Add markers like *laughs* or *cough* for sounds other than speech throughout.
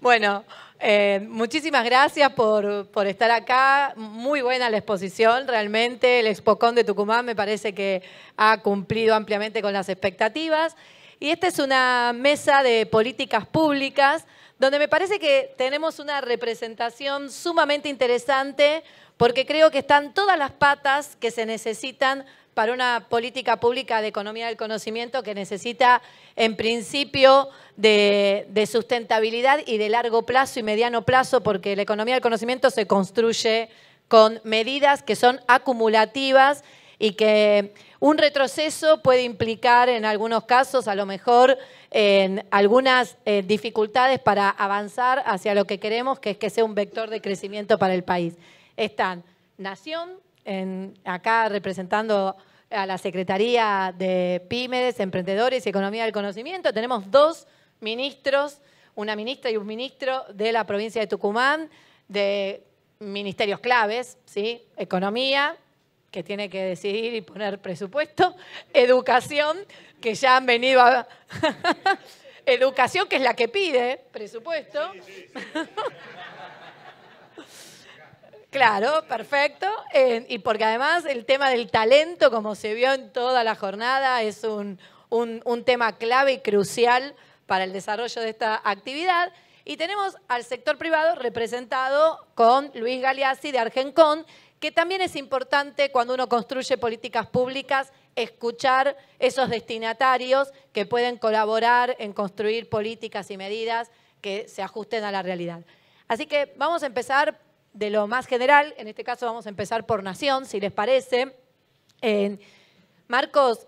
Bueno, eh, muchísimas gracias por, por, estar acá. Muy buena la exposición, realmente. El Expocón de Tucumán me parece que ha cumplido ampliamente con las expectativas. Y esta es una mesa de políticas públicas donde me parece que tenemos una representación sumamente interesante porque creo que están todas las patas que se necesitan para una política pública de economía del conocimiento que necesita, en principio, de, sustentabilidad y de largo plazo y mediano plazo, porque la economía del conocimiento se construye con medidas que son acumulativas y que un retroceso puede implicar en algunos casos, a lo mejor, en algunas eh, dificultades para avanzar hacia lo que queremos, que es que sea un vector de crecimiento para el país. Están nación, acá representando a la Secretaría de Pymes, Emprendedores y Economía del Conocimiento. Tenemos dos ministros, una ministra y un ministro de la provincia de Tucumán, de ministerios claves, ¿sí? Economía, que tiene que decidir y poner presupuesto, *laughs* educación, que ya han venido a... *laughs* educación, que es la que pide presupuesto. *laughs* Claro, perfecto. y porque además el tema del talento, como se vio en toda la jornada, es un, un tema clave y crucial para el desarrollo de esta actividad. Y tenemos al sector privado representado con Luis Galeazzi de Argencon, que también es importante cuando uno construye políticas públicas escuchar esos destinatarios que pueden colaborar en construir políticas y medidas que se ajusten a la realidad. Así que vamos a empezar de lo más general, en este caso vamos a empezar por Nación, si les parece. Marcos,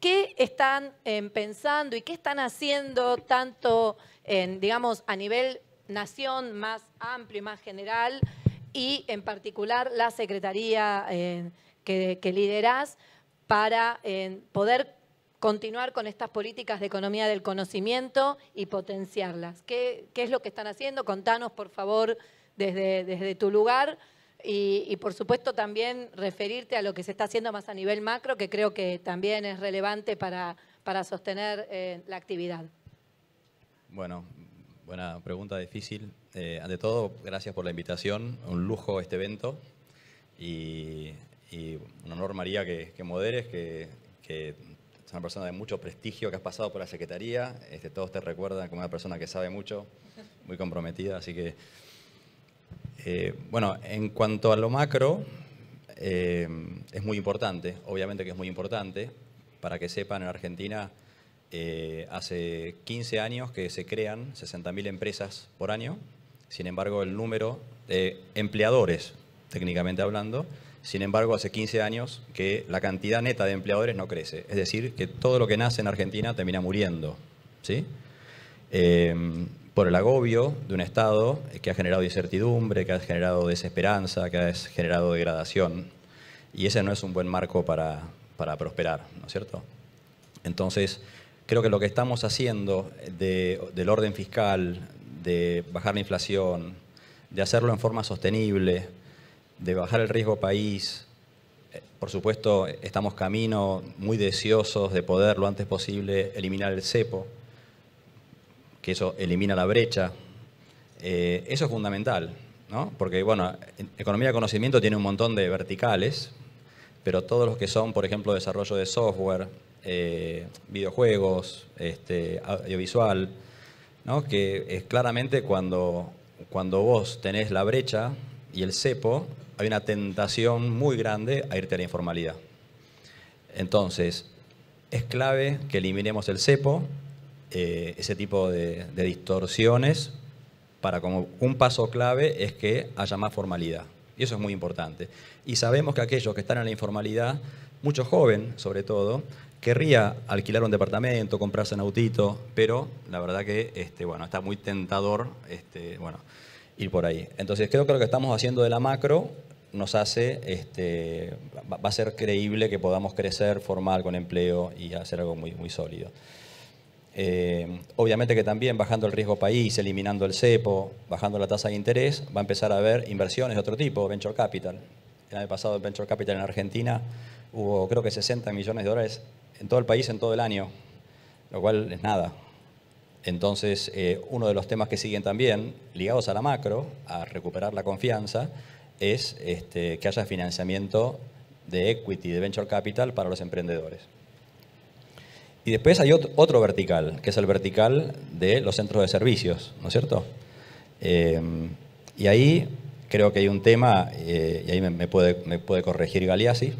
¿qué están em, pensando y qué están haciendo tanto, en, digamos, a nivel Nación más amplio y más general y en particular la Secretaría que, que, liderás para poder continuar con estas políticas de economía del conocimiento y potenciarlas. ¿Qué, ¿Qué, es lo que están haciendo? Contanos, por favor, desde, desde tu lugar y, por supuesto también referirte a lo que se está haciendo más a nivel macro, que creo que también es relevante para, para sostener eh, la actividad. Bueno, buena pregunta, difícil. Eh, ante todo, gracias por la invitación, un lujo este evento y, un honor María que, moderes, que, es una persona de mucho prestigio que has pasado por la Secretaría. Este, todos te recuerdan como una persona que sabe mucho, muy comprometida, así que eh, bueno, en cuanto a lo macro, eh, es muy importante, obviamente que es muy importante. Para que sepan, en Argentina eh, hace 15 años que se crean 60.000 empresas por año. Sin embargo, el número de empleadores, técnicamente hablando, sin embargo, hace 15 años que la cantidad neta de empleadores no crece. Es decir, que todo lo que nace en Argentina termina muriendo. ¿sí? por el agobio de un Estado que ha generado incertidumbre, que ha generado desesperanza, que ha generado degradación. Y ese no es un buen marco para, para prosperar, ¿no es cierto? Entonces, creo que lo que estamos haciendo de, del orden fiscal, de bajar la inflación, de hacerlo en forma sostenible, de bajar el riesgo país, eh, por supuesto, estamos camino muy deseosos de poder lo antes posible eliminar el cepo que eso elimina la brecha. Eh, eso es fundamental, Porque, bueno, economía de conocimiento tiene un montón de verticales, pero todos los que son, por ejemplo, desarrollo de software, eh, videojuegos, este, audiovisual, ¿no? que es claramente cuando, cuando vos tenés la brecha y el cepo, hay una tentación muy grande a irte a la informalidad. Entonces, es clave que eliminemos el cepo eh, ese tipo de, distorsiones para como un paso clave es que haya más formalidad. Y eso es muy importante. Y sabemos que aquellos que están en la informalidad, mucho joven sobre todo, querría alquilar un departamento, comprarse un autito, pero la verdad que este, bueno, está muy tentador este, bueno, ir por ahí. Entonces creo que lo que estamos haciendo de la macro nos hace, este, va a ser creíble que podamos crecer formal con empleo y hacer algo muy, muy sólido. Eh, obviamente que también bajando el riesgo país, eliminando el cepo, bajando la tasa de interés, va a empezar a haber inversiones de otro tipo, venture capital. El año pasado venture capital en Argentina hubo creo que 60 millones de dólares en todo el país en todo el año, lo cual es nada. Entonces, eh, uno de los temas que siguen también, ligados a la macro, a recuperar la confianza, es este, que haya financiamiento de equity, de venture capital para los emprendedores. Y después hay otro vertical, que es el vertical de los centros de servicios, ¿no es cierto? Em, y ahí creo que hay un tema, eh, y ahí me, puede, me corregir Galeazzi,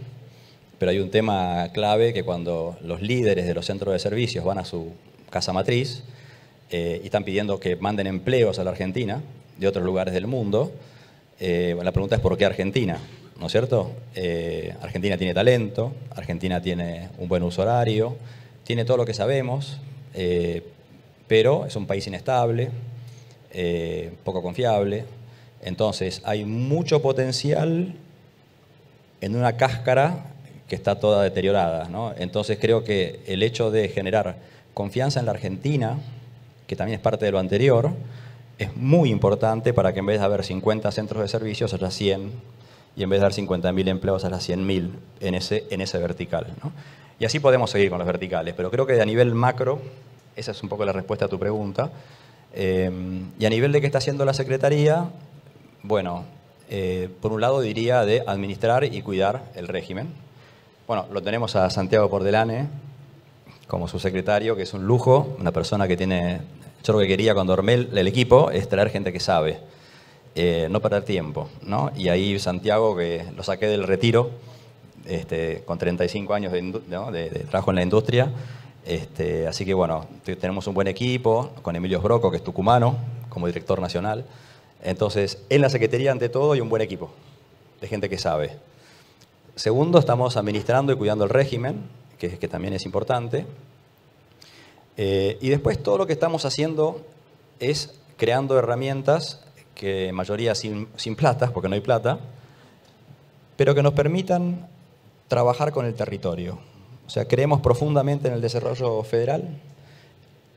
pero hay un tema clave que cuando los líderes de los centros de servicios van a su casa matriz eh, y están pidiendo que manden empleos a la Argentina de otros lugares del mundo, eh, la pregunta es por qué Argentina, ¿no es cierto? Argentina tiene talento, Argentina tiene un buen uso horario, tiene todo lo que sabemos, eh, pero es un país inestable, eh, poco confiable. Entonces, hay mucho potencial en una cáscara que está toda deteriorada. Entonces, creo que el hecho de generar confianza en la Argentina, que también es parte de lo anterior, es muy importante para que en vez de haber 50 centros de servicios, las 100 y en vez de dar 50.000 empleos, haya 100.000 en ese, en ese vertical. ¿no? Y así podemos seguir con los verticales, pero creo que a nivel macro, esa es un poco la respuesta a tu pregunta, eh, y a nivel de qué está haciendo la Secretaría, bueno, eh, por un lado diría de administrar y cuidar el régimen. Bueno, lo tenemos a Santiago Pordelane como su secretario, que es un lujo, una persona que tiene, yo lo que quería cuando armé el equipo es traer gente que sabe, eh, no perder tiempo, ¿no? Y ahí Santiago, que lo saqué del retiro, este, con 35 años de, trabajo en la industria. Este, así que bueno, tenemos un buen equipo con Emilio Broco, que es tucumano, como director nacional. Entonces, en la Secretaría, ante todo, hay un buen equipo de gente que sabe. Segundo, estamos administrando y cuidando el régimen, que, también es importante. Eh, y después, todo lo que estamos haciendo es creando herramientas, que mayoría sin, sin plata, porque no hay plata, pero que nos permitan trabajar con el territorio. O sea, creemos profundamente en el desarrollo federal.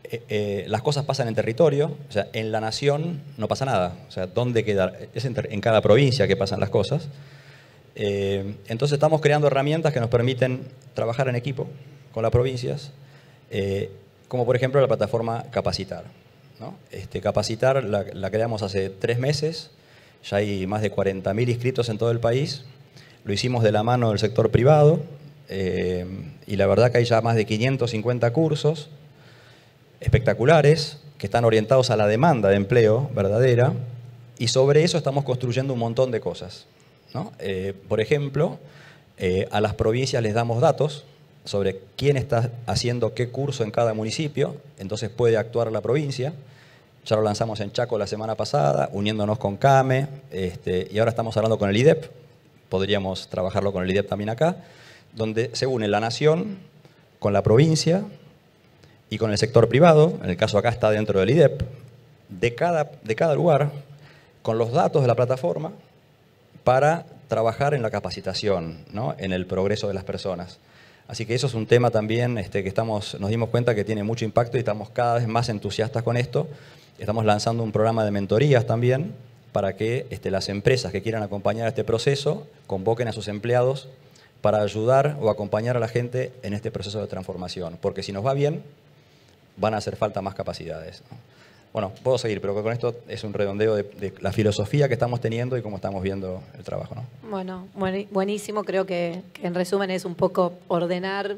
Eh, eh, las cosas pasan en territorio, o sea, en la nación no pasa nada. O sea, ¿dónde queda? Es en, cada provincia que pasan las cosas. Eh, entonces estamos creando herramientas que nos permiten trabajar en equipo con las provincias, como por ejemplo la plataforma Capacitar. Este, Capacitar la, la creamos hace tres meses, ya hay más de 40.000 inscritos en todo el país. Lo hicimos de la mano del sector privado eh, y la verdad que hay ya más de 550 cursos espectaculares que están orientados a la demanda de empleo verdadera y sobre eso estamos construyendo un montón de cosas. Eh, por ejemplo, eh, a las provincias les damos datos sobre quién está haciendo qué curso en cada municipio, entonces puede actuar la provincia. Ya lo lanzamos en Chaco la semana pasada, uniéndonos con CAME, este, y ahora estamos hablando con el IDEP, podríamos trabajarlo con el IDEP también acá, donde se une la nación con la provincia y con el sector privado, en el caso acá está dentro del IDEP, de cada, de cada lugar, con los datos de la plataforma, para trabajar en la capacitación, ¿no? en el progreso de las personas. Así que eso es un tema también este, que estamos, nos dimos cuenta que tiene mucho impacto y estamos cada vez más entusiastas con esto. Estamos lanzando un programa de mentorías también, para que este, las empresas que quieran acompañar este proceso convoquen a sus empleados para ayudar o acompañar a la gente en este proceso de transformación. Porque si nos va bien, van a hacer falta más capacidades. Bueno, puedo seguir, pero con esto es un redondeo de, la filosofía que estamos teniendo y cómo estamos viendo el trabajo. ¿no? Bueno, buenísimo. Creo que, que en resumen es un poco ordenar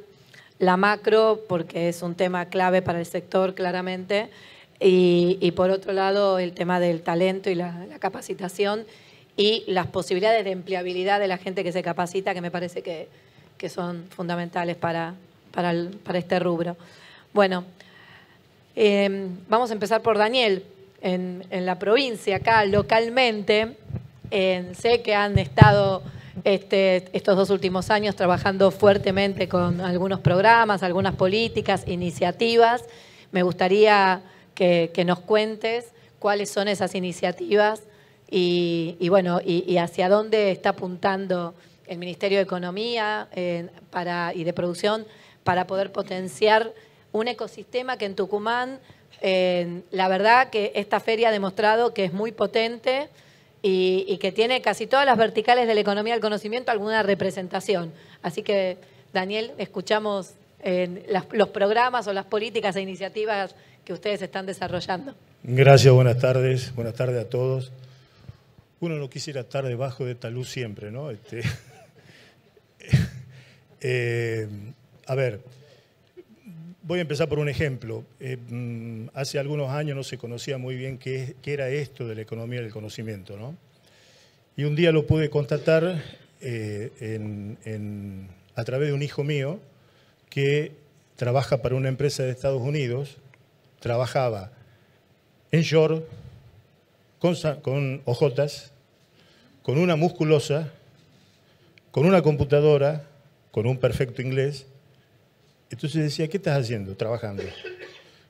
la macro, porque es un tema clave para el sector, claramente, y, por otro lado, el tema del talento y la, capacitación y las posibilidades de empleabilidad de la gente que se capacita, que me parece que, que son fundamentales para, para, para, este rubro. Bueno, em, vamos a empezar por Daniel. En, la provincia, acá localmente, sé que han estado este, estos dos últimos años trabajando fuertemente con algunos programas, algunas políticas, iniciativas. Me gustaría que, nos cuentes cuáles son esas iniciativas y, bueno, y, hacia dónde está apuntando el Ministerio de Economía para, y de Producción para poder potenciar un ecosistema que en Tucumán, la verdad que esta feria ha demostrado que es muy potente y, que tiene casi todas las verticales de la economía del conocimiento alguna representación. Así que, Daniel, escuchamos los programas o las políticas e iniciativas que ustedes están desarrollando. Gracias, buenas tardes, buenas tardes a todos. Uno no quisiera estar debajo de esta siempre, ¿no? Este, *laughs* eh, a ver, voy a empezar por un ejemplo. Eh, mm, hace algunos años no se conocía muy bien qué, era esto de la economía del conocimiento, ¿no? Y un día lo pude constatar eh, a través de un hijo mío que trabaja para una empresa de Estados Unidos trabajaba en short, con, con ojotas, con una musculosa, con una computadora, con un perfecto inglés. Entonces decía, ¿qué estás haciendo? Trabajando.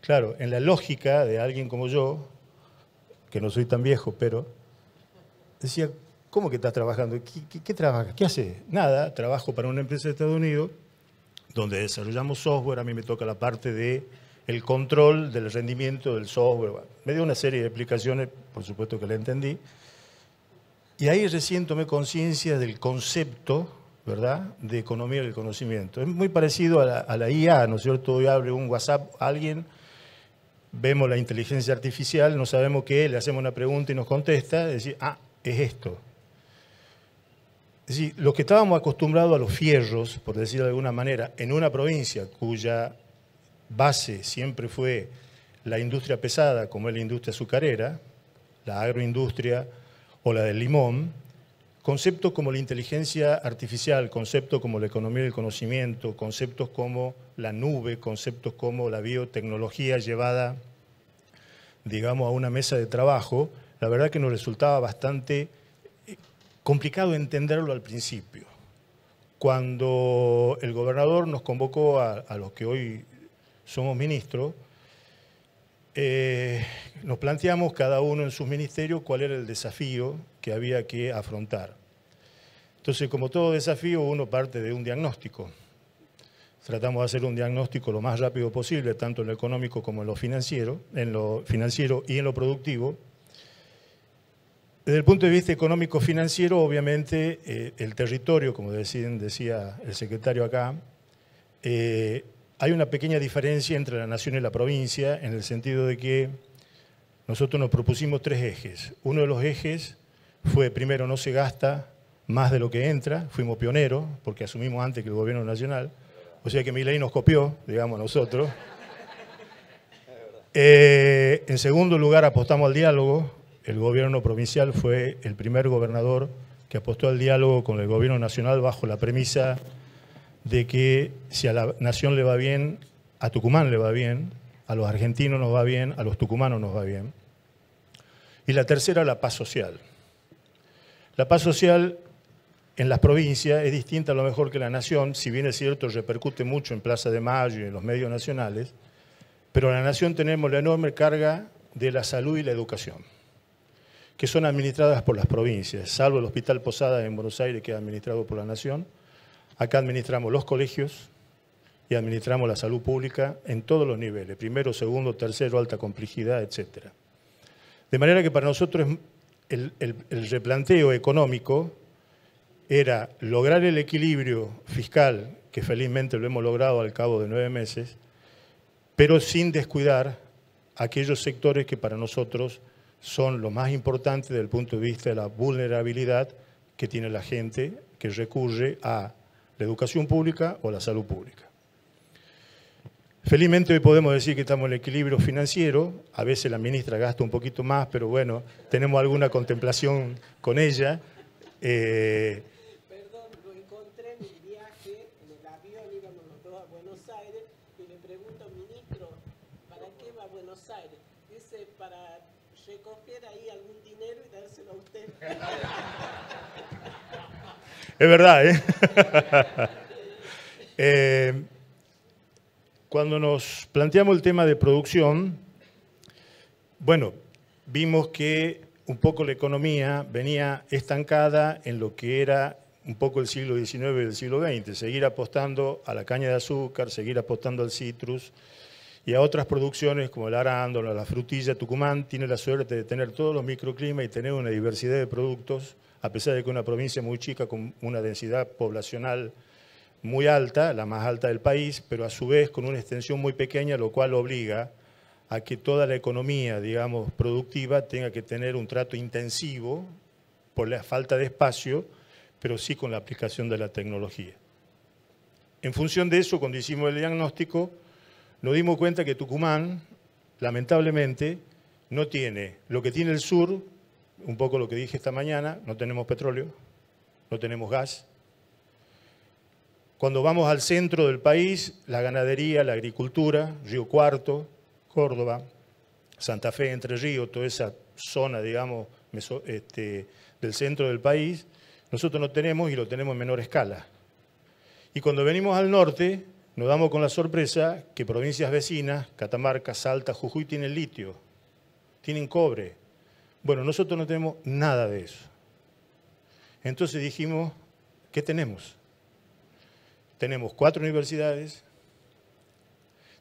Claro, en la lógica de alguien como yo, que no soy tan viejo, pero decía, ¿cómo que estás trabajando? ¿Qué, qué, qué trabajas? ¿Qué haces? Nada, trabajo para una empresa de Estados Unidos donde desarrollamos software, a mí me toca la parte de el control del rendimiento del software. Me dio una serie de explicaciones, por supuesto que la entendí. Y ahí recién tomé conciencia del concepto, ¿verdad?, de economía del conocimiento. Es muy parecido a la, IA, ¿no es cierto? Hoy abre un WhatsApp a alguien, vemos la inteligencia artificial, no sabemos qué, le hacemos una pregunta y nos contesta, decir, ah, es esto. Es decir, los que estábamos acostumbrados a los fierros, por decirlo de alguna manera, en una provincia cuya base siempre fue la industria pesada, como es la industria azucarera, la agroindustria o la del limón, conceptos como la inteligencia artificial, conceptos como la economía del conocimiento, conceptos como la nube, conceptos como la biotecnología llevada, digamos, a una mesa de trabajo, la verdad que nos resultaba bastante eh, complicado entenderlo al principio. Cuando el gobernador nos convocó a, a los que hoy somos ministros, eh, nos planteamos cada uno en su ministerio cuál era el desafío que había que afrontar. Entonces, como todo desafío, uno parte de un diagnóstico. Tratamos de hacer un diagnóstico lo más rápido posible, tanto en lo económico como en lo financiero, en lo financiero y en lo productivo. Desde el punto de vista económico-financiero, obviamente, eh, el territorio, como decía el secretario acá, eh, hay una pequeña diferencia entre la nación y la provincia en el sentido de que nosotros nos propusimos tres ejes. Uno de los ejes fue, primero, no se gasta más de lo que entra, fuimos pioneros, porque asumimos antes que el gobierno nacional, o sea que mi ley nos copió, digamos nosotros. Eh, en segundo lugar, apostamos al diálogo. El gobierno provincial fue el primer gobernador que apostó al diálogo con el gobierno nacional bajo la premisa de que si a la nación le va bien, a Tucumán le va bien, a los argentinos nos va bien, a los tucumanos nos va bien. Y la tercera, la paz social. La paz social en las provincias es distinta a lo mejor que la nación, si bien es cierto, repercute mucho en Plaza de Mayo y en los medios nacionales, pero en la nación tenemos la enorme carga de la salud y la educación, que son administradas por las provincias, salvo el Hospital Posada en Buenos Aires, que es administrado por la nación, Acá administramos los colegios y administramos la salud pública en todos los niveles, primero, segundo, tercero, alta complejidad, etc. De manera que para nosotros el, replanteo económico era lograr el equilibrio fiscal, que felizmente lo hemos logrado al cabo de nueve meses, pero sin descuidar aquellos sectores que para nosotros son los más importantes desde el punto de vista de la vulnerabilidad que tiene la gente que recurre a la educación pública o la salud pública. Felizmente hoy podemos decir que estamos en el equilibrio financiero, a veces la ministra gasta un poquito más, pero bueno, tenemos alguna contemplación con ella. Eh, Es verdad, ¿eh? *laughs* ¿eh? cuando nos planteamos el tema de producción, bueno, vimos que un poco la economía venía estancada en lo que era un poco el siglo XIX y el siglo XX, seguir apostando a la caña de azúcar, seguir apostando al citrus y a otras producciones como el arándano, la frutilla. Tucumán tiene la suerte de tener todos los microclimas y tener una diversidad de productos a pesar de que es una provincia muy chica con una densidad poblacional muy alta, la más alta del país, pero a su vez con una extensión muy pequeña, lo cual obliga a que toda la economía, digamos, productiva tenga que tener un trato intensivo por la falta de espacio, pero sí con la aplicación de la tecnología. En función de eso, cuando hicimos el diagnóstico, nos dimos cuenta que Tucumán, lamentablemente, no tiene lo que tiene el sur, un poco lo que dije esta mañana, no tenemos petróleo, no tenemos gas. Cuando vamos al centro del país, la ganadería, la agricultura, Río Cuarto, Córdoba, Santa Fe, Entre Ríos, toda esa zona, digamos, este, del centro del país, nosotros no tenemos y lo tenemos en menor escala. Y cuando venimos al norte, nos damos con la sorpresa que provincias vecinas, Catamarca, Salta, Jujuy, tienen litio, tienen cobre, bueno, nosotros no tenemos nada de eso. Entonces dijimos, ¿qué tenemos? Tenemos cuatro universidades,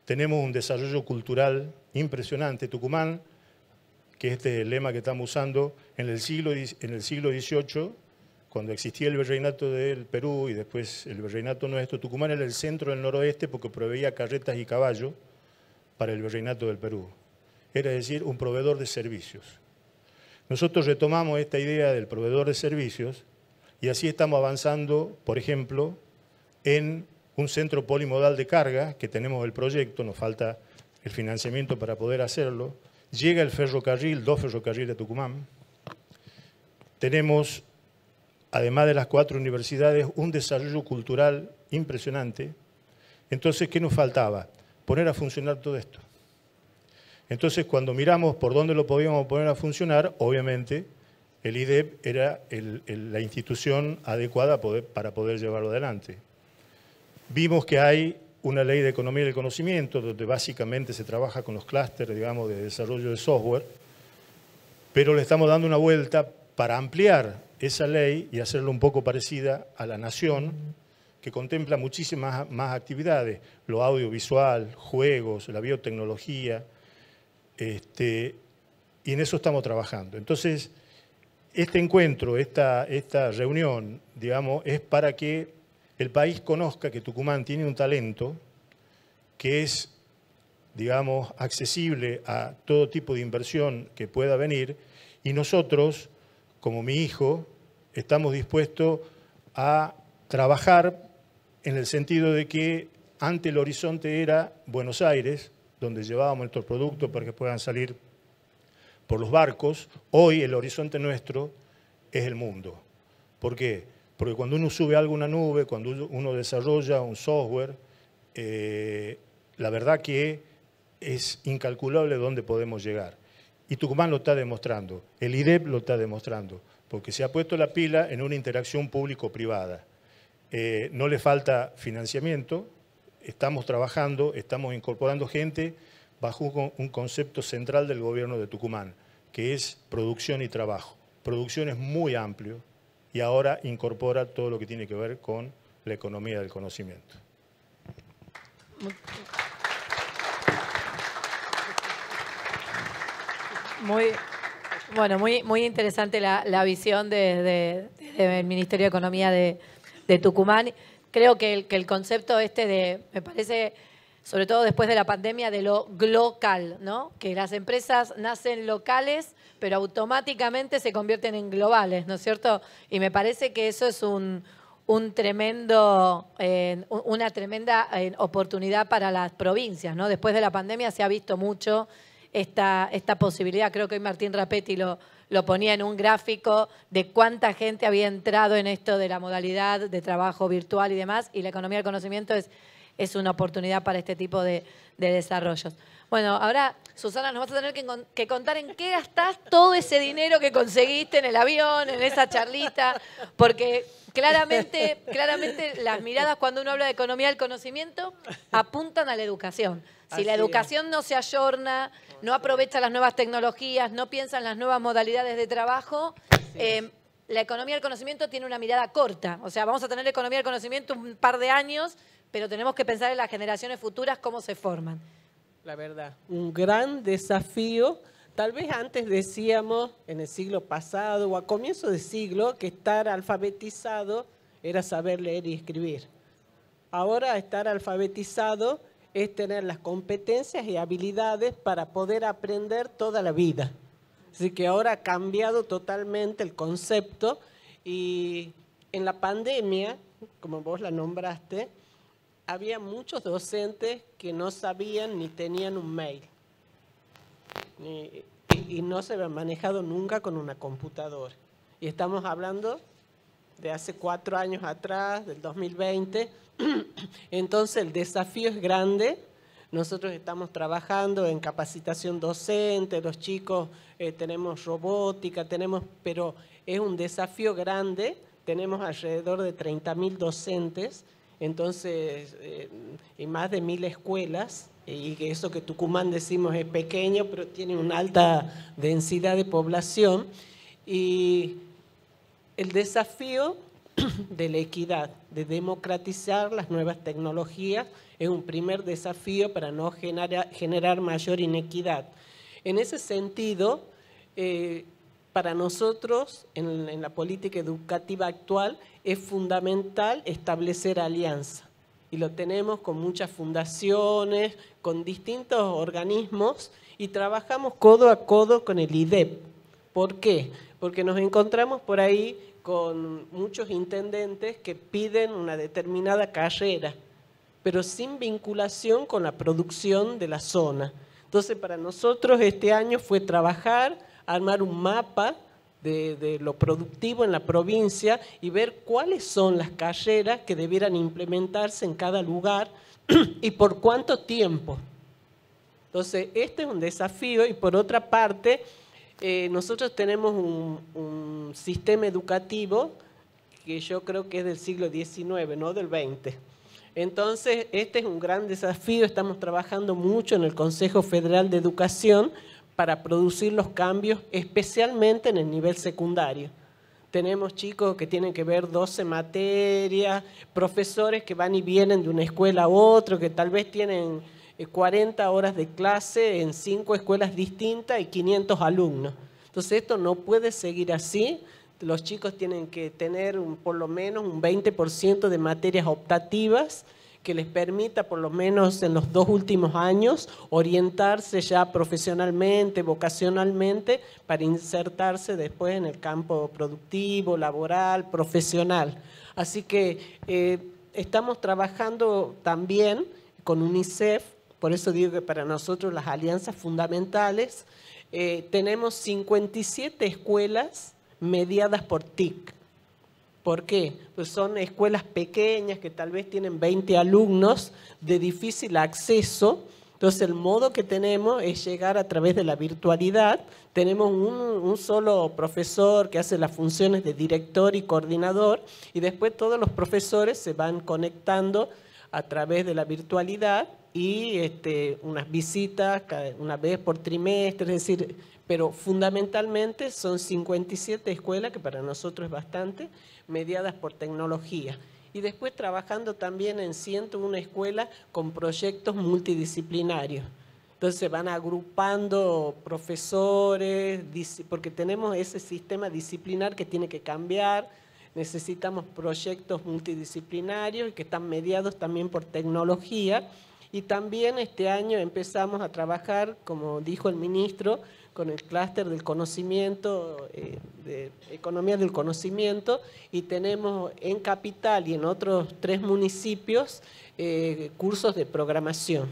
tenemos un desarrollo cultural impresionante. Tucumán, que es este lema que estamos usando, en el siglo, en el siglo XVIII, cuando existía el virreinato del Perú y después el virreinato nuestro, Tucumán era el centro del noroeste porque proveía carretas y caballos para el virreinato del Perú. Era decir, un proveedor de servicios. Nosotros retomamos esta idea del proveedor de servicios y así estamos avanzando, por ejemplo, en un centro polimodal de carga, que tenemos el proyecto, nos falta el financiamiento para poder hacerlo. Llega el ferrocarril, dos ferrocarriles a Tucumán. Tenemos, además de las cuatro universidades, un desarrollo cultural impresionante. Entonces, ¿qué nos faltaba? Poner a funcionar todo esto. Entonces, cuando miramos por dónde lo podíamos poner a funcionar, obviamente el IDEP era la institución adecuada para poder llevarlo adelante. Vimos que hay una ley de economía del conocimiento, donde básicamente se trabaja con los clústeres, de desarrollo de software, pero le estamos dando una vuelta para ampliar esa ley y hacerlo un poco parecida a la nación, que contempla muchísimas más actividades, lo audiovisual, juegos, la biotecnología, este, y en eso estamos trabajando. Entonces, este encuentro, esta, esta reunión, digamos, es para que el país conozca que Tucumán tiene un talento que es, digamos, accesible a todo tipo de inversión que pueda venir y nosotros, como mi hijo, estamos dispuestos a trabajar en el sentido de que ante el horizonte era Buenos Aires, donde llevábamos nuestros productos para que puedan salir por los barcos, hoy el horizonte nuestro es el mundo. ¿Por qué? Porque cuando uno sube algo a una nube, cuando uno desarrolla un software, eh, la verdad que es incalculable dónde podemos llegar. Y Tucumán lo está demostrando, el IDEP lo está demostrando, porque se ha puesto la pila en una interacción público-privada. Eh, no le falta financiamiento, estamos trabajando, estamos incorporando gente bajo un concepto central del gobierno de Tucumán, que es producción y trabajo. Producción es muy amplio y ahora incorpora todo lo que tiene que ver con la economía del conocimiento. Muy, bueno, muy, muy interesante la, visión del Ministerio de Economía de Tucumán creo que el, concepto este de, me parece, sobre todo después de la pandemia, de lo local, ¿no? Que las empresas nacen locales, pero automáticamente se convierten en globales, ¿no es cierto? Y me parece que eso es un, tremendo, eh, una tremenda eh, oportunidad para las provincias, ¿no? Después de la pandemia se ha visto mucho esta, esta posibilidad. Creo que hoy Martín Rapetti lo, lo ponía en un gráfico de cuánta gente había entrado en esto de la modalidad de trabajo virtual y demás, y la economía del conocimiento es es una oportunidad para este tipo de, de desarrollos. Bueno, ahora, Susana, nos vas a tener que, contar en qué gastás todo ese dinero que conseguiste en el avión, en esa charlita, porque claramente, claramente las miradas cuando uno habla de economía del conocimiento apuntan a la educación. Si la educación no se ayorna, no aprovecha las nuevas tecnologías, no piensa en las nuevas modalidades de trabajo, em, la economía del conocimiento tiene una mirada corta. O sea, vamos a tener economía del conocimiento un par de años, pero tenemos que pensar en las generaciones futuras cómo se forman. La verdad, un gran desafío. Tal vez antes decíamos, en el siglo pasado o a comienzo de siglo, que estar alfabetizado era saber leer y escribir. Ahora estar alfabetizado es tener las competencias y habilidades para poder aprender toda la vida. Así que ahora ha cambiado totalmente el concepto y en la pandemia, como vos la nombraste, había muchos docentes que no sabían ni tenían un mail. Y, no se habían manejado nunca con una computadora. Y estamos hablando de hace cuatro años atrás, del 2020. *clears throat* Entonces el desafío es grande. Nosotros estamos trabajando en capacitación docente, los chicos eh, tenemos robótica, tenemos, pero es un desafío grande. Tenemos alrededor de 30.000 docentes entonces, hay eh, más de mil escuelas eh, y eso que Tucumán decimos es pequeño, pero tiene una alta densidad de población. Y el desafío *clears throat* de la equidad, de democratizar las nuevas tecnologías, es un primer desafío para no generar, mayor inequidad. En ese sentido, eh, para nosotros, en, la política educativa actual, es fundamental establecer alianza. Y lo tenemos con muchas fundaciones, con distintos organismos, y trabajamos codo a codo con el IDEP. ¿Por qué? Porque nos encontramos por ahí con muchos intendentes que piden una determinada carrera, pero sin vinculación con la producción de la zona. Entonces, para nosotros este año fue trabajar armar un mapa de, lo productivo en la provincia y ver cuáles son las carreras que debieran implementarse en cada lugar *clears throat* y por cuánto tiempo. Entonces, este es un desafío y por otra parte, eh, nosotros tenemos un, un, sistema educativo que yo creo que es del siglo XIX, no del XX. Entonces, este es un gran desafío, estamos trabajando mucho en el Consejo Federal de Educación para producir los cambios, especialmente en el nivel secundario. Tenemos chicos que tienen que ver 12 materias, profesores que van y vienen de una escuela a otra, que tal vez tienen 40 eh, horas de clase en cinco escuelas distintas y 500 alumnos. Entonces esto no puede seguir así. Los chicos tienen que tener por lo menos un 20% de materias optativas que les permita, por lo menos en los dos últimos años, orientarse ya profesionalmente, vocacionalmente, para insertarse después en el campo productivo, laboral, profesional. Así que eh, estamos trabajando también con UNICEF, por eso digo que para nosotros las alianzas fundamentales, eh, tenemos 57 escuelas mediadas por TIC ¿Por qué? Pues son escuelas pequeñas que tal vez tienen 20 alumnos de difícil acceso. Entonces el modo que tenemos es llegar a través de la virtualidad. Tenemos un, solo profesor que hace las funciones de director y coordinador y después todos los profesores se van conectando a través de la virtualidad y este, unas visitas una vez por trimestre, es decir, pero fundamentalmente son 57 escuelas, que para nosotros es bastante, mediadas por tecnología. Y después trabajando también en 101 escuelas con proyectos multidisciplinarios. Entonces se van agrupando profesores, porque tenemos ese sistema disciplinar que tiene que cambiar, necesitamos proyectos multidisciplinarios que están mediados también por tecnología. Y también este año empezamos a trabajar, como dijo el ministro, con el clúster del conocimiento, eh, de economía del conocimiento, y tenemos en Capital y en otros tres municipios eh, cursos de programación.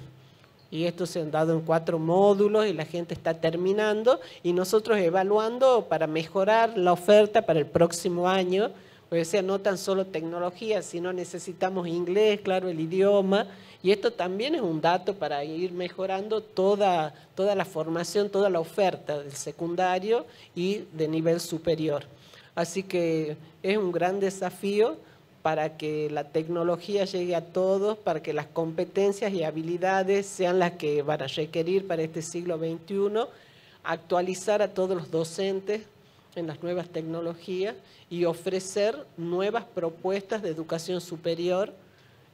Y estos se han dado en cuatro módulos y la gente está terminando y nosotros evaluando para mejorar la oferta para el próximo año, pues sea, no tan solo tecnología, sino necesitamos inglés, claro, el idioma, y esto también es un dato para ir mejorando toda, toda la formación, toda la oferta del secundario y de nivel superior. Así que es un gran desafío para que la tecnología llegue a todos, para que las competencias y habilidades sean las que van a requerir para este siglo XXI, actualizar a todos los docentes en las nuevas tecnologías y ofrecer nuevas propuestas de educación superior.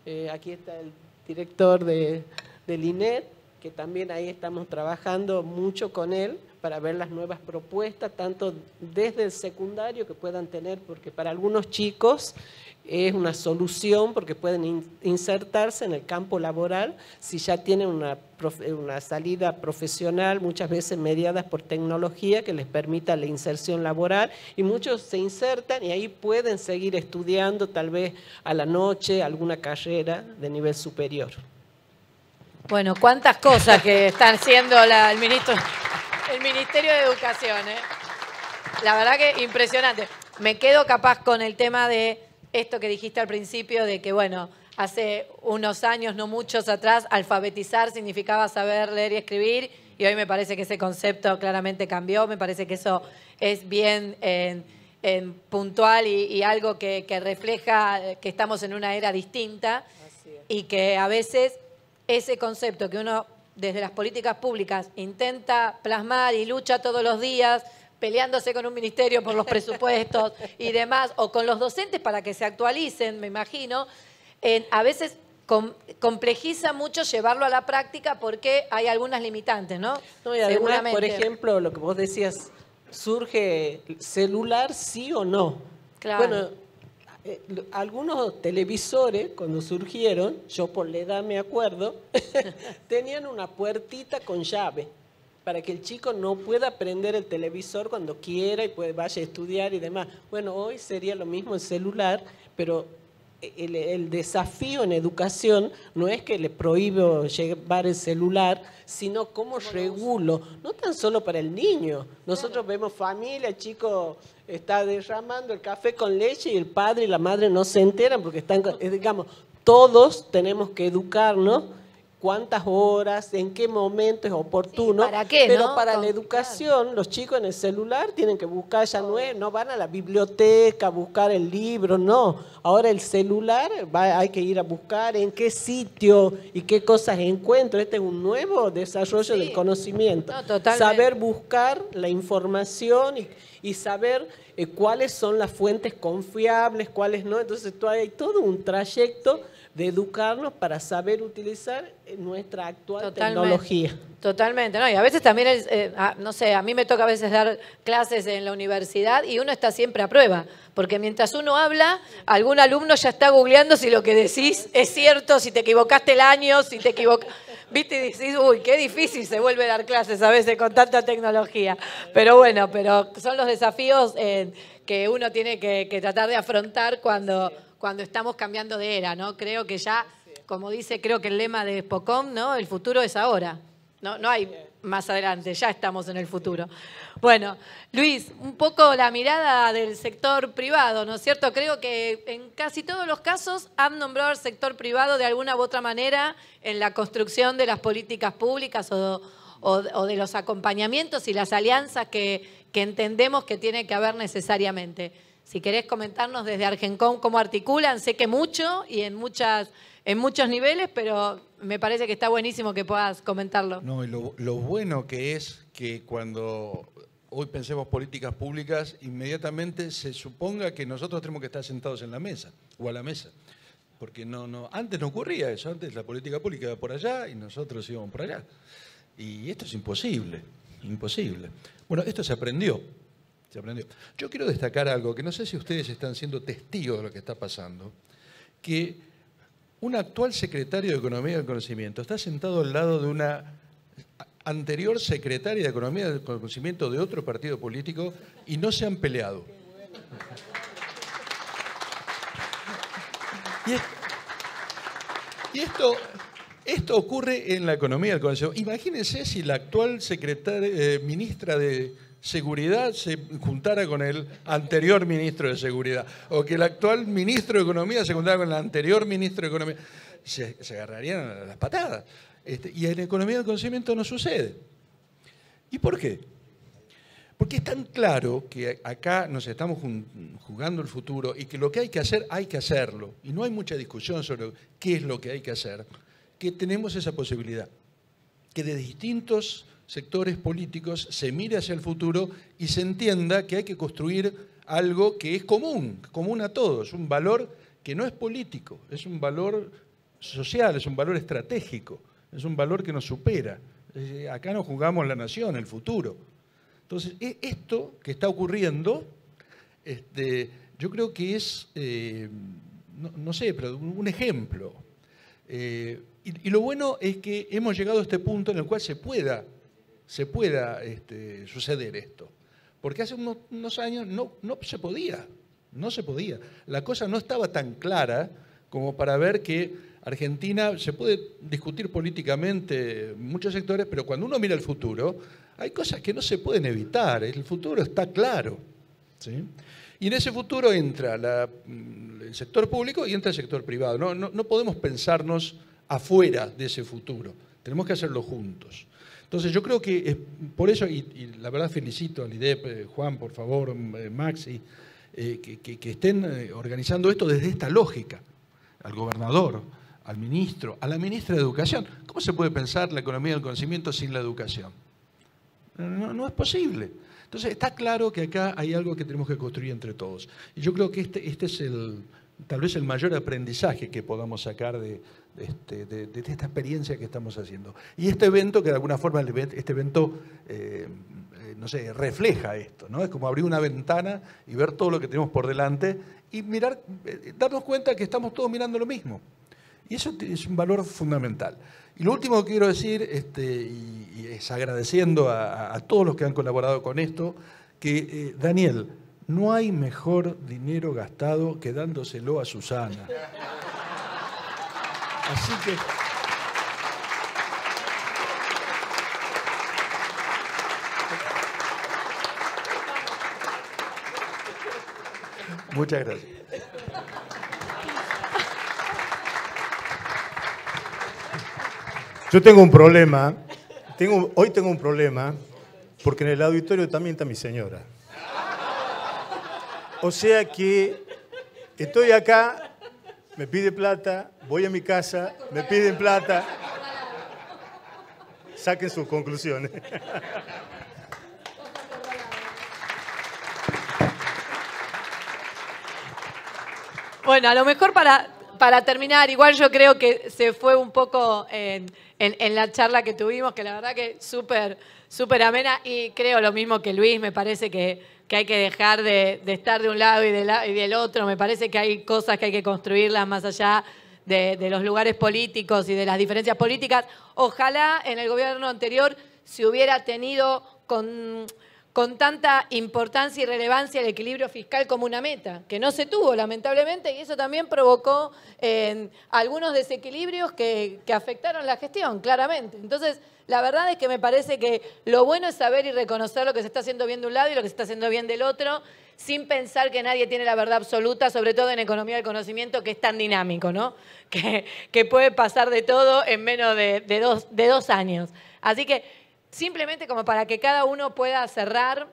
Eh, aquí está el director de, del INET, que también ahí estamos trabajando mucho con él para ver las nuevas propuestas, tanto desde el secundario que puedan tener, porque para algunos chicos es una solución porque pueden insertarse en el campo laboral si ya tienen eh, una, salida profesional, muchas veces mediadas por tecnología que les permita la inserción laboral y muchos se insertan y ahí pueden seguir estudiando tal vez a la noche alguna carrera de nivel superior. Bueno, cuántas cosas que están haciendo el, ministro, el Ministerio de Educación. ¿eh? La verdad que impresionante. Me quedo capaz con el tema de esto que dijiste al principio de que, bueno, hace unos años, no muchos atrás, alfabetizar significaba saber leer y escribir y hoy me parece que ese concepto claramente cambió, me parece que eso es bien en puntual y, algo que, que, refleja que estamos en una era distinta y que a veces ese concepto que uno desde las políticas públicas intenta plasmar y lucha todos los días peleándose con un ministerio por los presupuestos *laughs* y demás, o con los docentes para que se actualicen, me imagino, a veces complejiza mucho llevarlo a la práctica porque hay algunas limitantes, ¿no? no y por ejemplo, lo que vos decías, surge celular sí o no. Bueno, eh, algunos televisores, cuando surgieron, yo por la edad me acuerdo, *laughs* tenían una puertita con llave para que el chico no pueda prender el televisor cuando quiera y vaya a estudiar y demás. Bueno, hoy sería lo mismo el celular, pero el, desafío en educación no es que le prohíbo llevar el celular, sino cómo regulo, no tan solo para el niño. Nosotros vemos familia, el chico está derramando el café con leche y el padre y la madre no se enteran porque están, eh, digamos, todos tenemos que educarnos cuántas horas, en qué momento es oportuno. ¿para qué, pero para la educación, los chicos en el celular tienen que buscar, ya no, no van a la biblioteca a buscar el libro, no. Ahora el celular hay que ir a buscar en qué sitio y qué cosas encuentro. Este es un nuevo desarrollo del conocimiento. Saber buscar la información y y saber eh, cuáles son las fuentes confiables, cuáles no. Entonces hay todo un trayecto de educarnos para saber utilizar eh, nuestra actual tecnología. Totalmente, ¿no? Y a veces también, eh, ah, no sé, a mí me toca a veces dar clases en la universidad y uno está siempre a prueba, porque mientras uno habla, algún alumno ya está googleando si lo que decís es cierto, si te equivocaste el año, si te equivocaste... ¿Viste? Y decís, uy, qué difícil se vuelve a dar clases a veces con tanta tecnología. Pero bueno, pero son los desafíos eh, que uno tiene que, tratar de afrontar cuando, cuando estamos cambiando de era, ¿no? Creo que ya, como dice, creo que el lema de Spocom, ¿no? El futuro es ahora. No, no hay más adelante, ya estamos en el futuro. Bueno, Luis, un poco la mirada del sector privado, ¿no es cierto? Creo que en casi todos los casos han nombrado al sector privado de alguna u otra manera en la construcción de las políticas públicas o, de los acompañamientos y las alianzas que, entendemos que tiene que haber necesariamente. Si querés comentarnos desde Argencón cómo articulan, sé que mucho y en muchos niveles, pero me parece que está buenísimo que puedas comentarlo. No, y lo, bueno que es que cuando hoy pensemos políticas públicas, inmediatamente se suponga que nosotros tenemos que estar sentados en la mesa o a la mesa. Porque no, no, antes no ocurría eso, antes la política pública iba por allá y nosotros íbamos por allá. Y esto es imposible, imposible. Bueno, esto se aprendió, se aprendió. Yo quiero destacar algo que no sé si ustedes están siendo testigos de lo que está pasando, que un actual secretario de Economía del Conocimiento está sentado al lado de una anterior secretaria de Economía del Conocimiento de otro partido político y no se han peleado. Y, esto, ocurre en la economía del conocimiento. Imagínense si la actual secretaria, eh, ministra de Seguridad se juntara con el anterior ministro de Seguridad, o que el actual ministro de Economía se juntara con el anterior ministro de Economía, se, agarrarían las patadas. Este, y en economía del conocimiento no sucede. ¿Y por qué? Porque es tan claro que acá nos estamos jugando el futuro y que lo que hay que hacer, hay que hacerlo. Y no hay mucha discusión sobre qué es lo que hay que hacer, que tenemos esa posibilidad. Que de distintos sectores políticos se mire hacia el futuro y se entienda que hay que construir algo que es común, común a todos, un valor que no es político, es un valor social, es un valor estratégico, es un valor que nos supera. Acá no jugamos la nación, el futuro. Entonces, e, esto que está ocurriendo, este, yo creo que es, eh, no, sé, pero un ejemplo. Eh, y, y lo bueno es que hemos llegado a este punto en el cual se pueda se pueda este, suceder esto. Porque hace unos, años no, no se podía, no se podía. La cosa no estaba tan clara como para ver que Argentina se puede discutir políticamente muchos sectores, pero cuando uno mira el futuro, hay cosas que no se pueden evitar. El futuro está claro. ¿sí? Y en ese futuro entra el sector público y entra el sector privado. no podemos pensarnos afuera de ese futuro. Tenemos que hacerlo juntos. Entonces yo creo que es por eso, y, la verdad felicito al IDEP, eh, Juan, por favor, eh, Maxi, eh, que, estén organizando esto desde esta lógica, al gobernador, al ministro, a la ministra de Educación. ¿Cómo se puede pensar la economía del conocimiento sin la educación? No, no es posible. Entonces está claro que acá hay algo que tenemos que construir entre todos. Y yo creo que este, este es el, tal vez el mayor aprendizaje que podamos sacar de, este, de, esta experiencia que estamos haciendo. Y este evento, que de alguna forma este evento, eh, eh, no sé, refleja esto, ¿no? Es como abrir una ventana y ver todo lo que tenemos por delante y mirar, eh, darnos cuenta que estamos todos mirando lo mismo. Y eso es un valor fundamental. Y lo último que quiero decir, este, y, es agradeciendo a, todos los que han colaborado con esto, que Daniel, no hay mejor dinero gastado que dándoselo a Susana. Así que Muchas gracias. Yo tengo un problema, tengo, hoy tengo un problema, porque en el auditorio también está mi señora. O sea que estoy acá me pide plata, voy a mi casa, me piden plata. Saquen sus conclusiones. Bueno, a lo mejor para, para terminar, igual yo creo que se fue un poco en, la charla que tuvimos, que la verdad que súper, súper amena y creo lo mismo que Luis, me parece que que hay que dejar de, estar de un lado y, del otro. Me parece que hay cosas que hay que construirlas más allá de, de los lugares políticos y de las diferencias políticas. Ojalá en el gobierno anterior se hubiera tenido con con tanta importancia y relevancia el equilibrio fiscal como una meta, que no se tuvo lamentablemente y eso también provocó eh, algunos desequilibrios que, que afectaron la gestión, claramente. Entonces, la verdad es que me parece que lo bueno es saber y reconocer lo que se está haciendo bien de un lado y lo que se está haciendo bien del otro, sin pensar que nadie tiene la verdad absoluta, sobre todo en economía del conocimiento, que es tan dinámico, ¿no? *laughs* Que, que puede pasar de todo en menos de, dos, de dos años. Así que Simplemente como para que cada uno pueda cerrar,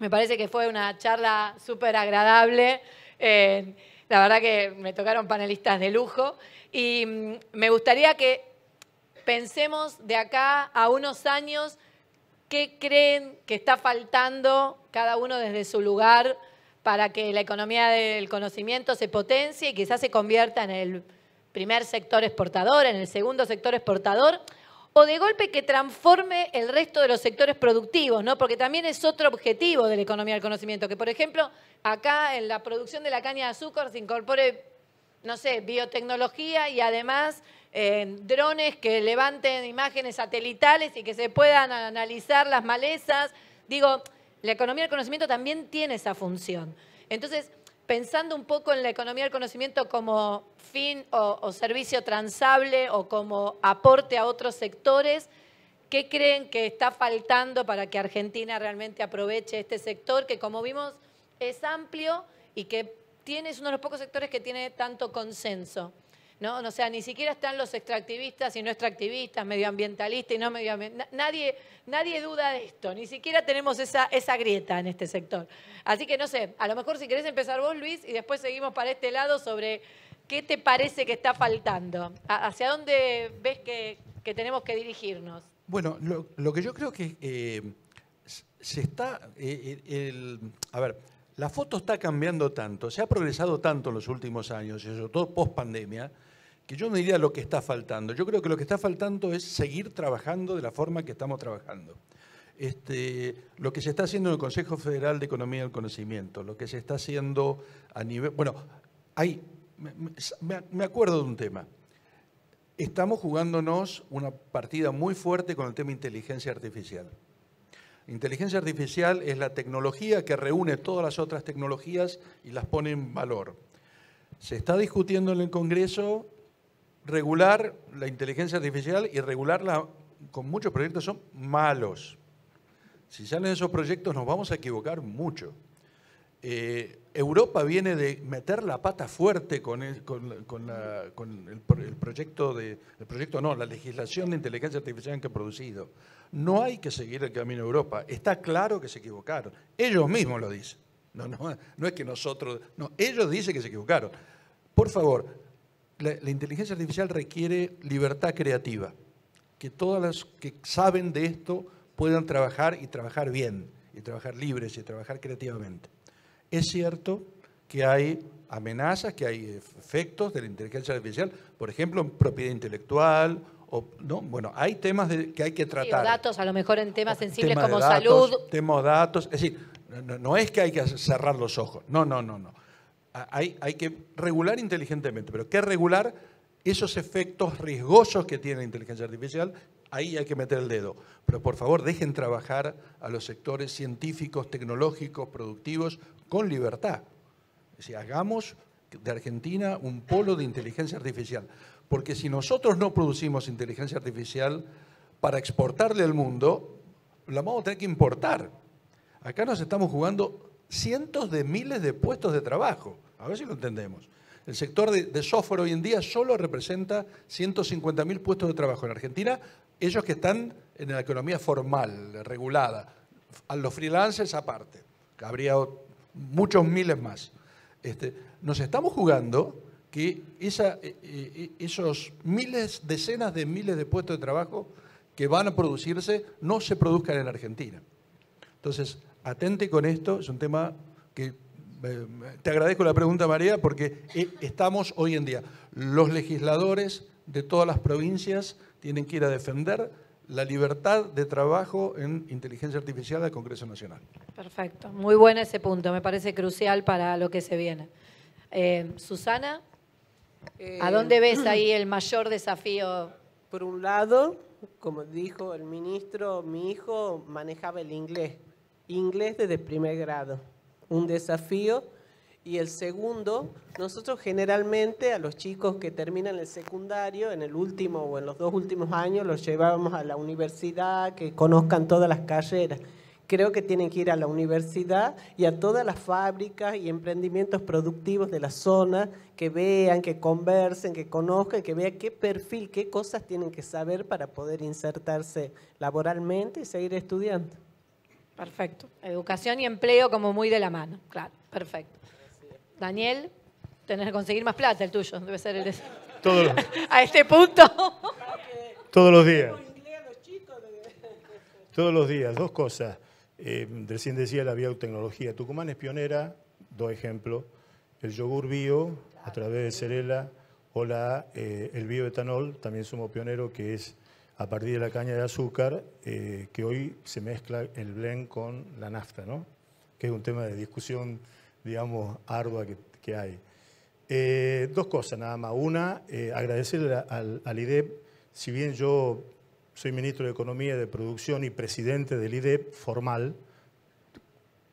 me parece que fue una charla súper agradable. Eh, la verdad que me tocaron panelistas de lujo y mm, me gustaría que pensemos de acá a unos años qué creen que está faltando cada uno desde su lugar para que la economía del conocimiento se potencie y quizás se convierta en el primer sector exportador, en el segundo sector exportador, o de golpe que transforme el resto de los sectores productivos, ¿no? Porque también es otro objetivo de la economía del conocimiento, que por ejemplo, acá en la producción de la caña de azúcar se incorpore, no sé, biotecnología y además eh, drones que levanten imágenes satelitales y que se puedan analizar las malezas. Digo, la economía del conocimiento también tiene esa función. Entonces, pensando un poco en la economía del conocimiento como fin o, servicio transable o como aporte a otros sectores, ¿qué creen que está faltando para que Argentina realmente aproveche este sector que como vimos es amplio y que tiene, es uno de los pocos sectores que tiene tanto consenso? ¿no? O sea, ni siquiera están los extractivistas y no extractivistas, medioambientalistas y no medioambientalistas. Nadie, nadie duda de esto, ni siquiera tenemos esa, esa grieta en este sector. Así que no sé, a lo mejor si querés empezar vos, Luis, y después seguimos para este lado sobre qué te parece que está faltando, hacia dónde ves que, tenemos que dirigirnos. Bueno, lo, que yo creo que eh, se está, eh, eh, a ver, la foto está cambiando tanto, se ha progresado tanto en los últimos años, y sobre todo post pandemia, que yo no diría lo que está faltando, yo creo que lo que está faltando es seguir trabajando de la forma que estamos trabajando. Este, lo que se está haciendo en el Consejo Federal de Economía del Conocimiento, lo que se está haciendo a nivel... Bueno, hay, me, me acuerdo de un tema. Estamos jugándonos una partida muy fuerte con el tema inteligencia artificial. Inteligencia artificial es la tecnología que reúne todas las otras tecnologías y las pone en valor. Se está discutiendo en el Congreso regular la inteligencia artificial y regularla con muchos proyectos son malos. Si salen esos proyectos nos vamos a equivocar mucho. Eh, Europa viene de meter la pata fuerte con el, con, el, proyecto de, el proyecto no, la legislación de inteligencia artificial que ha producido. No hay que seguir el camino de Europa. Está claro que se equivocaron. Ellos mismos lo dicen. No, no, no es que nosotros, no, ellos dicen que se equivocaron. Por favor, la, inteligencia artificial requiere libertad creativa, que todas las que saben de esto puedan trabajar y trabajar bien, y trabajar libres y trabajar creativamente. Es cierto que hay amenazas, que hay efectos de la inteligencia artificial, por ejemplo, en propiedad intelectual. O, ¿no? Bueno, hay temas que hay que tratar. datos, a lo mejor en temas sensibles como salud. Temas datos, es decir, no es que hay que cerrar los ojos, no, no, no, no hay, que regular inteligentemente, pero ¿qué regular? Esos efectos riesgosos que tiene la inteligencia artificial, ahí hay que meter el dedo. Pero por favor, dejen trabajar a los sectores científicos, tecnológicos, productivos, con libertad. Es decir, hagamos de Argentina un polo de inteligencia artificial. Porque si nosotros no producimos inteligencia artificial para exportarle al mundo, la vamos a tener que importar. Acá nos estamos jugando cientos de miles de puestos de trabajo. A ver si lo entendemos. El sector de, de software hoy en día solo representa 150.000 puestos de trabajo en Argentina, ellos que están en la economía formal, regulada, a los freelancers aparte, que habría muchos miles más. Este, nos estamos jugando que esa, e, e, e, esos miles, decenas de miles de puestos de trabajo que van a producirse no se produzcan en Argentina. Entonces, atente con esto, es un tema que eh, te agradezco la pregunta María porque eh, estamos hoy en día, los legisladores de todas las provincias tienen que ir a defender la libertad de trabajo en inteligencia artificial del Congreso Nacional. Perfecto, muy bueno ese punto, me parece crucial para lo que se viene. Eh, Susana, ¿a dónde ves *clears throat* ahí el mayor desafío? Por un lado, como dijo el ministro, mi hijo manejaba el inglés inglés desde primer grado, un desafío. Y el segundo, nosotros generalmente a los chicos que terminan el secundario, en el último o en los dos últimos años, los llevábamos a la universidad, que conozcan todas las carreras. Creo que tienen que ir a la universidad y a todas las fábricas y emprendimientos productivos de la zona, que vean, que conversen, que conozcan, que vean qué perfil, qué cosas tienen que saber para poder insertarse laboralmente y seguir estudiando. Perfecto. Educación y empleo como muy de la mano. Claro, perfecto. Daniel, tenés que conseguir más plata el tuyo, debe ser el de... *laughs* A este punto. Todos los días. Todos los días, dos cosas. Eh, recién decía la biotecnología. Tucumán es pionera, dos ejemplos. El yogur bio, a través de Cerela, o la, eh, el bioetanol, también somos pionero que es a partir de la caña de azúcar, eh, que hoy se mezcla el blend con la nafta, ¿no? que es un tema de discusión, digamos, ardua que, hay. Eh, dos cosas nada más. Una, eh, agradecerle al, IDEP, si bien yo soy ministro de Economía, de Producción y presidente del IDEP formal,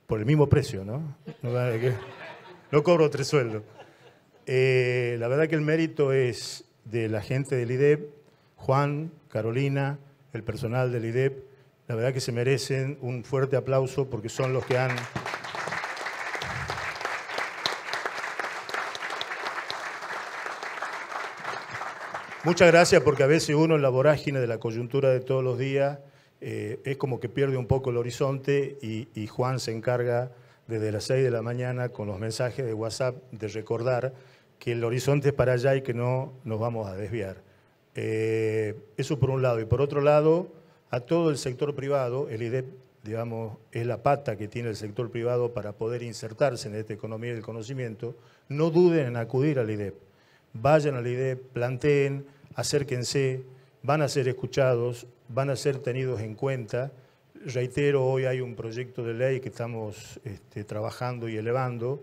por el mismo precio, ¿no? No, no cobro tres sueldos. Eh, la verdad que el mérito es de la gente del IDEP, Juan, Carolina, el personal del IDEP. La verdad que se merecen un fuerte aplauso porque son los que han... Muchas gracias porque a veces uno en la vorágine de la coyuntura de todos los días eh, es como que pierde un poco el horizonte y, y Juan se encarga desde las 6 de la mañana con los mensajes de WhatsApp de recordar que el horizonte es para allá y que no nos vamos a desviar. Eh, eso por un lado. Y por otro lado, a todo el sector privado, el IDEP, digamos, es la pata que tiene el sector privado para poder insertarse en esta economía del conocimiento, no duden en acudir al IDEP. Vayan al IDEP, planteen, acérquense, van a ser escuchados, van a ser tenidos en cuenta. Reitero, hoy hay un proyecto de ley que estamos este, trabajando y elevando,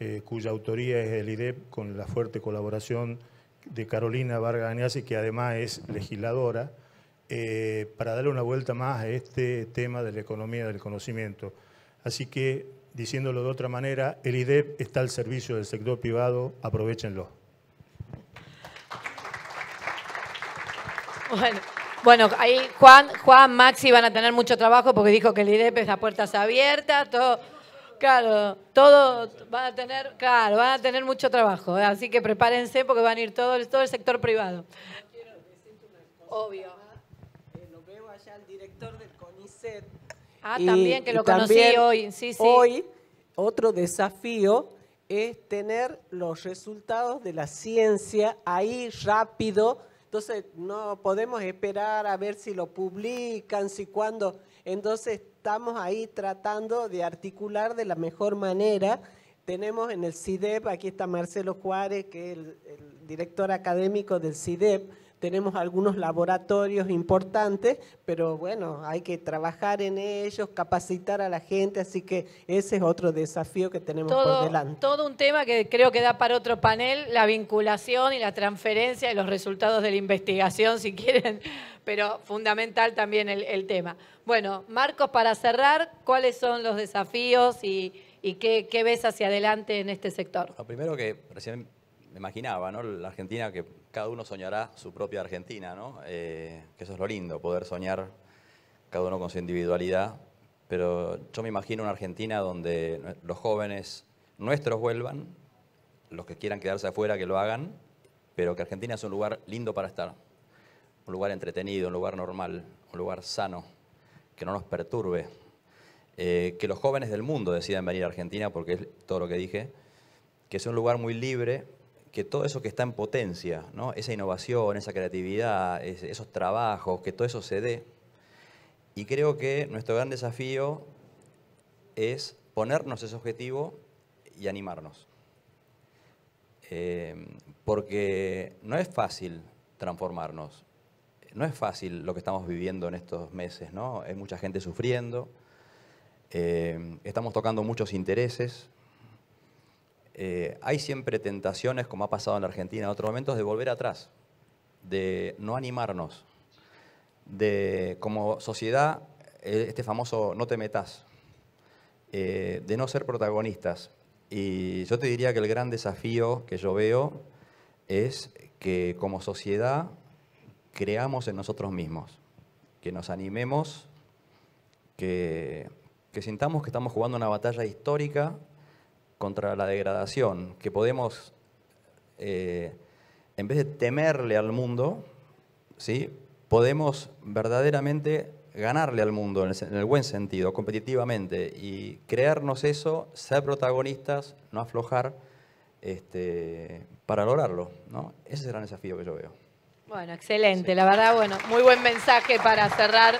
eh, cuya autoría es el IDEP con la fuerte colaboración de Carolina Vargas y que además es legisladora, eh, para darle una vuelta más a este tema de la economía del conocimiento. Así que, diciéndolo de otra manera, el IDEP está al servicio del sector privado, aprovechenlo. Bueno. ahí Juan, Juan, Maxi van a tener mucho trabajo porque dijo que el IDEP es la puerta abierta, todo, Claro, todo van a tener, claro, van a tener mucho trabajo, ¿eh? así que prepárense porque van a ir todo el, todo el sector privado. Obvio. Eh, lo veo allá el director del CONICET. Ah, también que lo conocí hoy, sí, sí. Hoy otro desafío es tener los resultados de la ciencia ahí rápido entonces no podemos esperar a ver si lo publican, si cuándo. Entonces estamos ahí tratando de articular de la mejor manera. Tenemos en el CIDEP, aquí está Marcelo Juárez, que es el, director académico del CIDEP, tenemos algunos laboratorios importantes, pero bueno, hay que trabajar en ellos, capacitar a la gente, así que ese es otro desafío que tenemos por delante. Todo un tema que creo que da para otro panel, la vinculación y la transferencia de los resultados de la investigación, si quieren, *laughs* pero fundamental también el, tema. Bueno, Marcos, para cerrar, ¿cuáles son los desafíos y, qué, qué ves hacia adelante en este sector? Lo primero que recién me imaginaba, ¿no? La Argentina que cada uno soñará su propia Argentina, ¿no? Eh, que eso es lo lindo, poder soñar cada uno con su individualidad. Pero yo me imagino una Argentina donde los jóvenes nuestros vuelvan, los que quieran quedarse afuera que lo hagan, pero que Argentina es un lugar lindo para estar, un lugar entretenido, un lugar normal, un lugar sano, que no nos perturbe. Eh, que los jóvenes del mundo decidan venir a Argentina, porque es todo lo que dije, que es un lugar muy libre que todo eso que está en potencia, ¿no? esa innovación, esa creatividad, esos trabajos, que todo eso se dé. Y creo que nuestro gran desafío es ponernos ese objetivo y animarnos. Eh, porque no es fácil transformarnos, no es fácil lo que estamos viviendo en estos meses, ¿no? Hay mucha gente sufriendo, eh, estamos tocando muchos intereses, eh, hay siempre tentaciones, como ha pasado en la Argentina en otros momentos, de volver atrás, de no animarnos, de como sociedad, eh, este famoso no te metas, eh, de no ser protagonistas. Y yo te diría que el gran desafío que yo veo es que como sociedad creamos en nosotros mismos, que nos animemos, que, que sintamos que estamos jugando una batalla histórica contra la degradación, que podemos, eh, en vez de temerle al mundo, ¿sí? podemos verdaderamente ganarle al mundo en el, buen sentido, competitivamente, y crearnos eso, ser protagonistas, no aflojar este, para lograrlo. ¿no? Ese es el gran desafío que yo veo. Bueno, excelente, la verdad, bueno, muy buen mensaje para cerrar.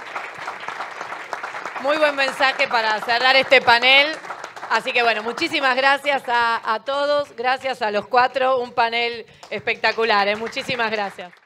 Muy buen mensaje para cerrar este panel. Así que bueno, muchísimas gracias a, a todos, gracias a los cuatro, un panel espectacular, ¿eh? muchísimas gracias.